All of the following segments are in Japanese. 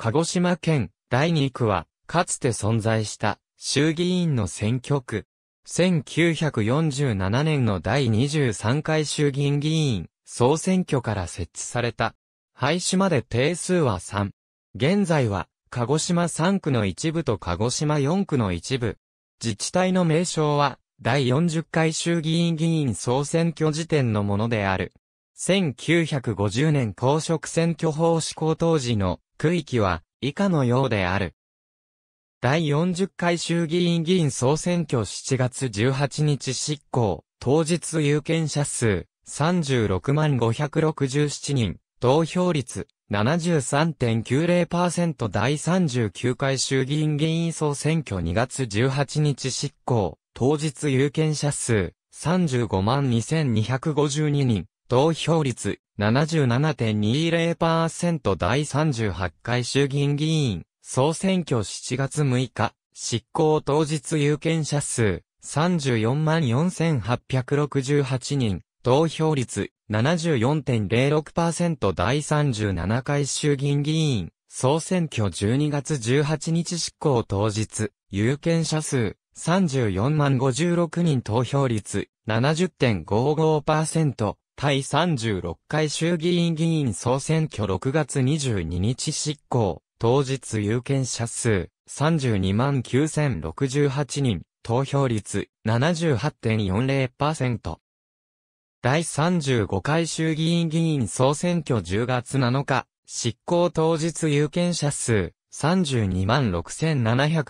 鹿児島県第2区は、かつて存在した衆議院の選挙区。1947年の第23回衆議院議員総選挙から設置された。廃止まで定数は3。現在は、鹿児島3区の一部と鹿児島4区の一部。自治体の名称は、第40回衆議院議員総選挙時点のものである。1950年公職選挙法施行当時の区域は以下のようである。第40回衆議院議員総選挙7月18日執行、当日有権者数36万567人、投票率73.90%第39回衆議院議員総選挙2月18日執行、当日有権者数35万2252人、投票率77.20%第38回衆議院議員、総選挙7月6日、執行当日有権者数344868人、投票率74.06%第37回衆議院議員、総選挙12月18日執行当日、有権者数34万56人投票率70.55%、第36回衆議院議員総選挙6月22日執行、当日有権者数32 9068人、投票率78.40%。第35回衆議院議員総選挙10月7日、執行当日有権者数32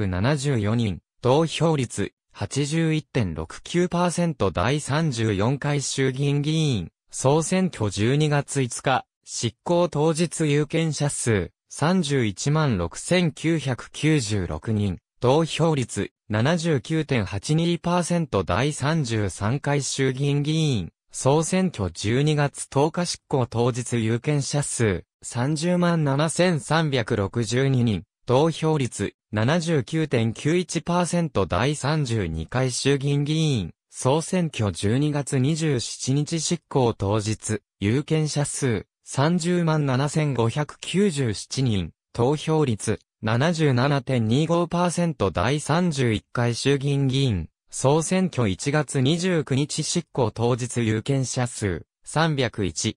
6774人、投票率81.69%第34回衆議院議員総選挙12月5日、執行当日有権者数316,996人、投票率79.82%第33回衆議院議員、総選挙12月10日執行当日有権者数307,362人、投票率79.91%第32回衆議院議員、総選挙12月27日執行当日、有権者数30万7597人、投票率77.25%第31回衆議院議員、総選挙1月29日執行当日有権者数301。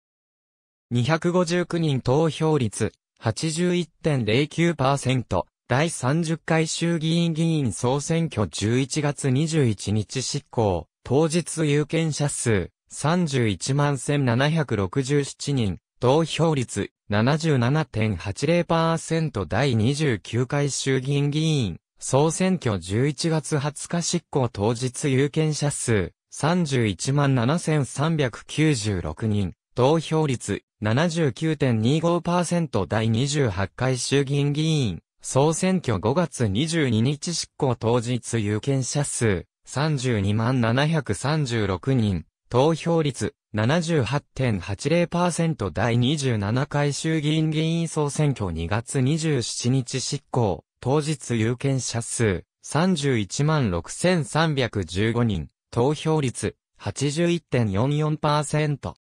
259人投票率81.09%第30回衆議院議員総選挙11月21日執行当日有権者数、31万1767人、投票率77.80%第29回衆議院議員、総選挙11月20日執行当日有権者数、31万7396人、投票率79.25%第28回衆議院議員、総選挙5月22日執行当日有権者数、32万736人、投票率78.80%第27回衆議院議員総選挙2月27日執行、当日有権者数31万6315人、投票率81.44%。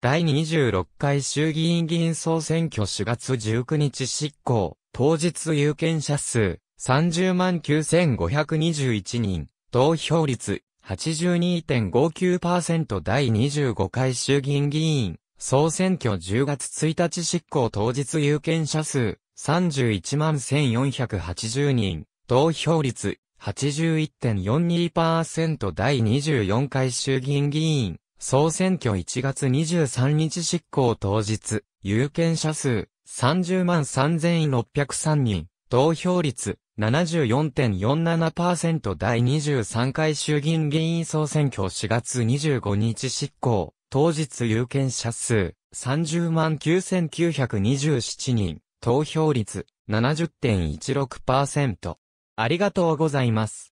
第26回衆議院議員総選挙4月19日執行、当日有権者数30万9521人、投票率82.59%第25回衆議院議員、総選挙10月1日執行当日有権者数31万1480人、投票率81.42%第24回衆議院議員、総選挙1月23日執行当日、有権者数30万3603人、投票率74.47%第23回衆議院議員総選挙4月25日執行、当日有権者数30万9927人、投票率70.16%。ありがとうございます。